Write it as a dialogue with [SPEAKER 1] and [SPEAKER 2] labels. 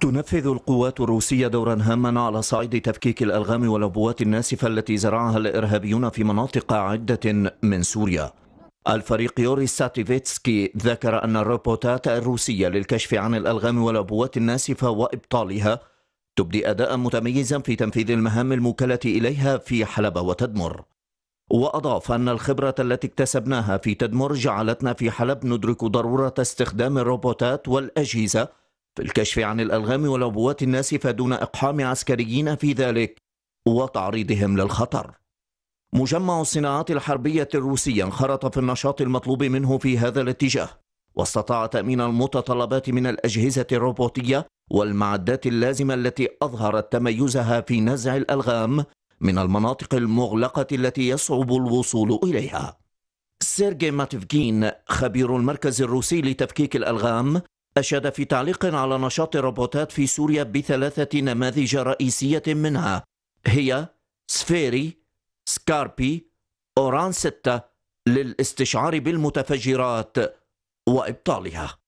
[SPEAKER 1] تنفذ القوات الروسية دورا هاما على صعيد تفكيك الألغام والعبوات الناسفة التي زرعها الإرهابيون في مناطق عدة من سوريا الفريق يوري ساتيفيتسكي ذكر أن الروبوتات الروسية للكشف عن الألغام والعبوات الناسفة وإبطالها تبدي أداء متميزا في تنفيذ المهام الموكلة إليها في حلب وتدمر وأضاف أن الخبرة التي اكتسبناها في تدمر جعلتنا في حلب ندرك ضرورة استخدام الروبوتات والأجهزة في الكشف عن الألغام والعبوات الناسفة دون إقحام عسكريين في ذلك وتعريضهم للخطر مجمع الصناعات الحربية الروسية انخرط في النشاط المطلوب منه في هذا الاتجاه واستطاع تأمين المتطلبات من الأجهزة الروبوتية والمعدات اللازمة التي أظهرت تميزها في نزع الألغام من المناطق المغلقة التي يصعب الوصول إليها سيرجي ماتفكين خبير المركز الروسي لتفكيك الألغام أشاد في تعليق على نشاط الروبوتات في سوريا بثلاثة نماذج رئيسية منها هي سفيري سكاربي أوران 6 للاستشعار بالمتفجرات وإبطالها